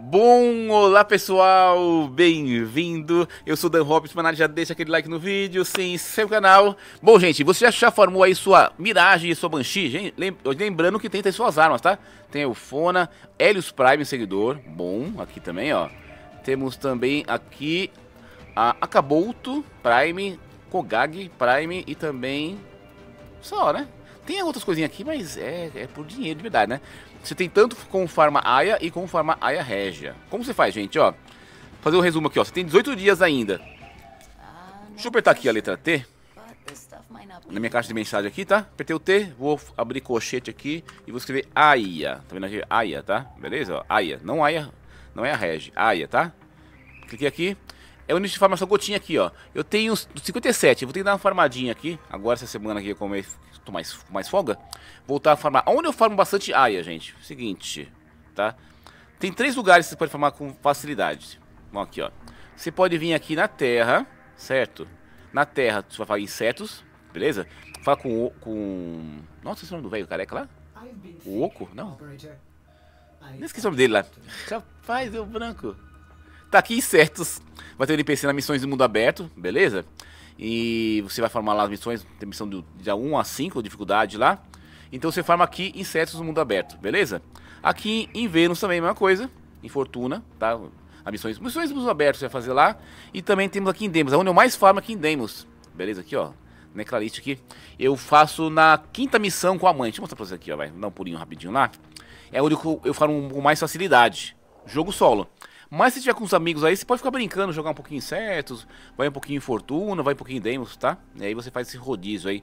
Bom, olá pessoal, bem-vindo. Eu sou Dan Hobbs, mas já deixa aquele like no vídeo, se inscreve no canal. Bom, gente, você já, formou aí sua miragem e sua Banshee? Lembrando que tem, tem suas armas, tá? Tem o Fona, Helios Prime, seguidor, bom, aqui também, ó. Temos também aqui a Acabouto Prime, Kogag Prime e também só, né? Tem outras coisinhas aqui, mas é, é por dinheiro de verdade, né? Você tem tanto com farma aia e com farma aia regia Como você faz, gente? Ó, fazer um resumo aqui, ó. Você tem 18 dias ainda. Deixa eu apertar aqui a letra T. Na minha caixa de mensagem aqui, tá? Apertei o T, vou abrir cochete aqui e vou escrever aia. Tá vendo aqui? Aia, tá? Beleza? aia. Não aia, não é a regia Aia, tá? Cliquei aqui. É o início de formação gotinha aqui, ó. Eu tenho 57, vou ter que dar uma farmadinha aqui. Agora essa semana aqui é eu comer, tô mais, mais folga. Voltar a farmar. Onde eu farmo bastante aia, gente? Seguinte, tá? Tem três lugares que você pode farmar com facilidade. Bom, aqui, ó. Você pode vir aqui na terra, certo? Na terra você vai falar insetos, beleza? Fala com... com... Nossa, esse é o nome do velho careca lá? O Oco? Não. Não esqueci o nome dele lá. Rapaz, deu branco tá aqui certos. Vai ter NPC nas missões do mundo aberto, beleza? E você vai farmar lá as missões, tem missão de, de 1 a 5, dificuldade lá. Então você farma aqui insetos no mundo aberto, beleza? Aqui em Vênus também é a mesma coisa, em Fortuna, tá? As missões, missões mundo aberto você vai fazer lá. E também temos aqui em Demos, onde eu mais farmo aqui em Demos. Beleza? Aqui, ó. Necralist aqui. Eu faço na quinta missão com a mãe. Deixa eu mostrar pra vocês aqui, ó. Vai dar um pulinho rapidinho lá. É onde eu, eu farmo com mais facilidade. Jogo solo. Mas se tiver com os amigos aí, você pode ficar brincando, jogar um pouquinho insetos, vai um pouquinho em fortuna, vai um pouquinho em demos, tá? E aí você faz esse rodízio aí.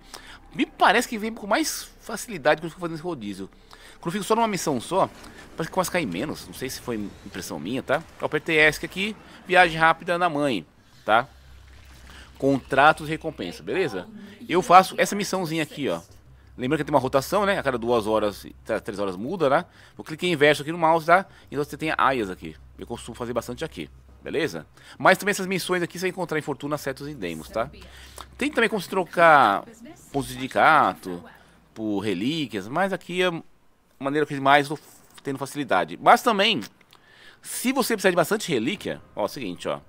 Me parece que vem com mais facilidade quando eu fico fazendo esse rodízio. Quando eu fico só numa missão só, parece que quase caem menos. Não sei se foi impressão minha, tá? Eu é apertei ESC aqui, viagem rápida na mãe, tá? Contratos e recompensa, beleza? Eu faço essa missãozinha aqui, ó. Lembrando que tem uma rotação, né? A cada duas horas, três horas muda, né? Vou clicar em inverso aqui no mouse, tá? Então você tem aias aqui. Eu costumo fazer bastante aqui, beleza? Mas também essas missões aqui você vai encontrar em Fortuna, certos e Demos, tá? Tem também como se trocar por sindicato, por relíquias, mas aqui é a maneira que mais estou tendo facilidade. Mas também, se você precisar de bastante relíquia, ó, é o seguinte, ó.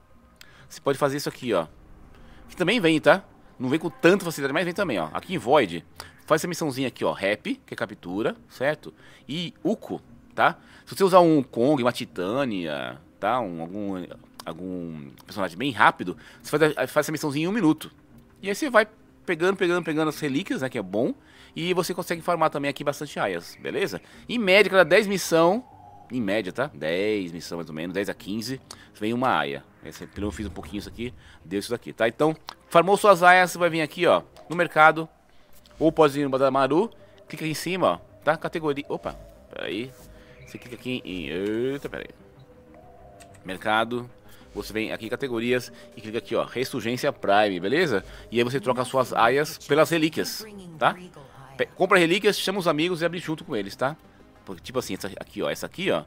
Você pode fazer isso aqui, ó. Que também vem, tá? Não vem com tanta facilidade, mas vem também, ó. Aqui em Void, Faz essa missãozinha aqui, ó. Rap, que é captura, certo? E Uco, tá? Se você usar um Kong, uma Titânia, tá? Um, algum, algum personagem bem rápido, você faz, a, faz essa missãozinha em um minuto. E aí você vai pegando, pegando, pegando as relíquias, né? Que é bom. E você consegue farmar também aqui bastante aias, beleza? Em média, cada 10 missão, em média, tá? 10 missão mais ou menos, 10 a 15, vem uma aia. pelo eu fiz um pouquinho isso aqui, deu isso daqui, tá? Então, farmou suas aias, você vai vir aqui, ó, no mercado, ou pode ir no clica aqui em cima, ó, tá? Categoria, opa, peraí, você clica aqui em, eita, peraí, mercado, você vem aqui em categorias e clica aqui, ó, Ressurgência Prime, beleza? E aí você troca suas aias pelas relíquias, tá? compra relíquias, chama os amigos e abre junto com eles, tá? Porque, tipo assim, essa aqui, ó, essa aqui, ó,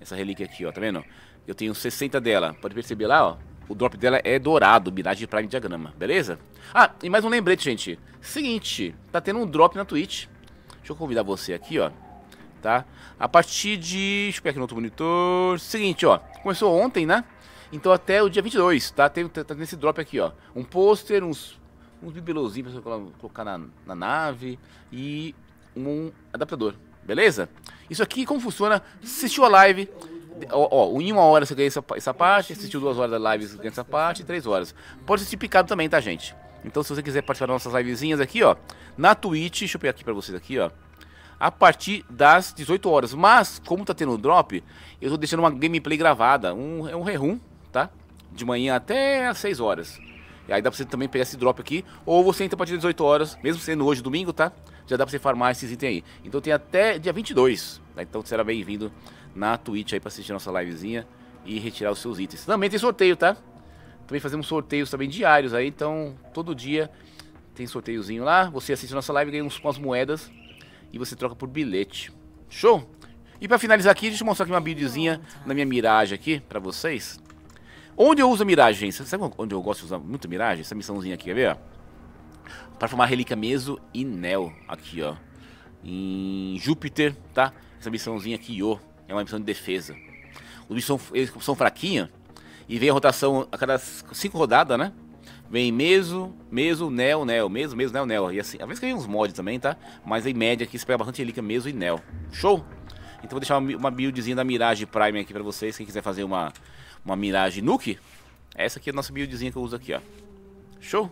essa relíquia aqui, ó, tá vendo? Eu tenho 60 dela, pode perceber lá, ó, o drop dela é dourado, Mirage Prime Diagrama, beleza? Ah, e mais um lembrete, gente. Seguinte, tá tendo um drop na Twitch. Deixa eu convidar você aqui, ó. Tá? A partir de... Deixa eu pegar aqui no outro monitor. Seguinte, ó. Começou ontem, né? Então até o dia 22, tá? Tem, tá, tá nesse drop aqui, ó. Um pôster, uns, uns bibelôzinhos pra você colocar na, na nave e um adaptador, beleza? Isso aqui, como funciona, assistiu a live, Ó, ó, em uma hora você ganha essa, essa parte, assistiu duas horas da live, ganha essa parte, três horas. Pode assistir picado também, tá, gente? Então, se você quiser participar das nossas livezinhas aqui, ó, na Twitch, deixa eu pegar aqui pra vocês aqui, ó, a partir das 18 horas. Mas, como tá tendo drop, eu tô deixando uma gameplay gravada, um, é um rerun tá? De manhã até às 6 horas. E aí dá pra você também pegar esse drop aqui, ou você entra a partir das 18 horas, mesmo sendo hoje domingo, tá? já dá pra você farmar esses itens aí. Então tem até dia 22, tá? Né? então será bem-vindo na Twitch aí para assistir nossa livezinha e retirar os seus itens. Também tem sorteio, tá? Também fazemos sorteios também diários aí, então todo dia tem sorteiozinho lá. Você assiste nossa live, ganha uns, umas moedas e você troca por bilhete. Show? E para finalizar aqui, deixa eu mostrar aqui uma buildzinha na minha miragem aqui para vocês. Onde eu uso a miragem, gente? Sabe onde eu gosto de usar muito miragem? Essa missãozinha aqui, quer ver? Ó? para formar relíquia Meso e Neo, aqui ó, em Júpiter, tá? Essa missãozinha aqui, ó é uma missão de defesa. Os bichos são, eles são fraquinhos e vem a rotação a cada cinco rodadas, né? Vem Meso, Meso, Neo, Neo, Meso, Meso, Neo, Neo. E assim, às vezes que vem uns mods também, tá? Mas em média aqui pega bastante relíquia Meso e Neo. Show? Então vou deixar uma buildzinha da Mirage Prime aqui pra vocês, quem quiser fazer uma, uma Mirage Nuke. Essa aqui é a nossa buildzinha que eu uso aqui, ó. Show?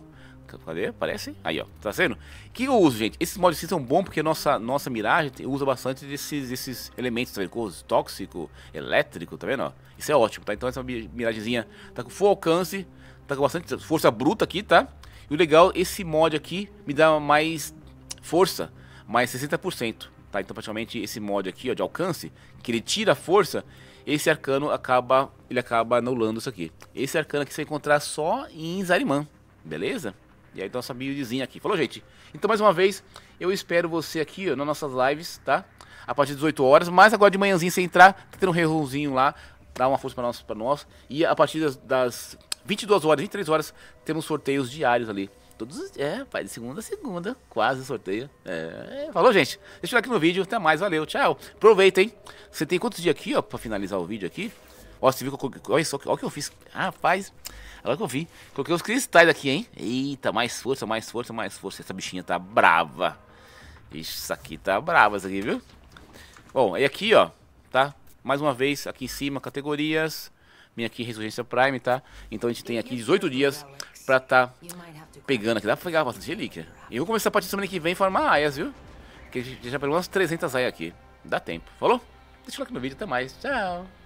Cadê? Aparece? Aí, ó. Tá vendo? O que eu uso, gente? Esses mods assim são bons porque nossa, nossa miragem usa bastante desses, desses elementos, tá vendo? tóxico, elétrico, tá vendo? Ó, isso é ótimo, tá? Então essa miragemzinha tá com full alcance, tá com bastante força bruta aqui, tá? E o legal, esse mod aqui me dá mais força, mais 60%, tá? Então praticamente esse mod aqui, ó, de alcance, que ele tira a força, esse arcano acaba, ele acaba anulando isso aqui. Esse arcano aqui você vai encontrar só em Zariman, beleza? E aí nossa buildzinha aqui. Falou, gente? Então, mais uma vez, eu espero você aqui ó, nas nossas lives, tá? A partir das 18 horas, mas agora de manhãzinho você entrar, tá tendo um reuniãozinho lá, dá uma força para nós, pra nós. E a partir das, das 22 horas, 23 horas, temos sorteios diários ali. Todos os é, vai de segunda a segunda, quase sorteio. É, falou, gente? Deixa eu aqui no vídeo, até mais, valeu, tchau. Aproveita, hein? Você tem quantos dias aqui, ó, pra finalizar o vídeo aqui? Ó, você viu que eu, olha só, olha o que eu fiz. Rapaz, agora que eu vi. Coloquei os cristais aqui, hein? Eita, mais força, mais força, mais força. Essa bichinha tá brava. Isso aqui tá brava, isso aqui, viu? Bom, e aqui, ó, tá? Mais uma vez, aqui em cima, categorias. Minha aqui, Ressurgência Prime, tá? Então a gente tem aqui 18 dias pra tá pegando aqui. Dá pra pegar bastante relíquia. E eu vou começar a partir semana que vem formar aias, viu? Que já pegou umas 300 aias aqui. Dá tempo. Falou? Deixa o like no vídeo. Até mais. Tchau.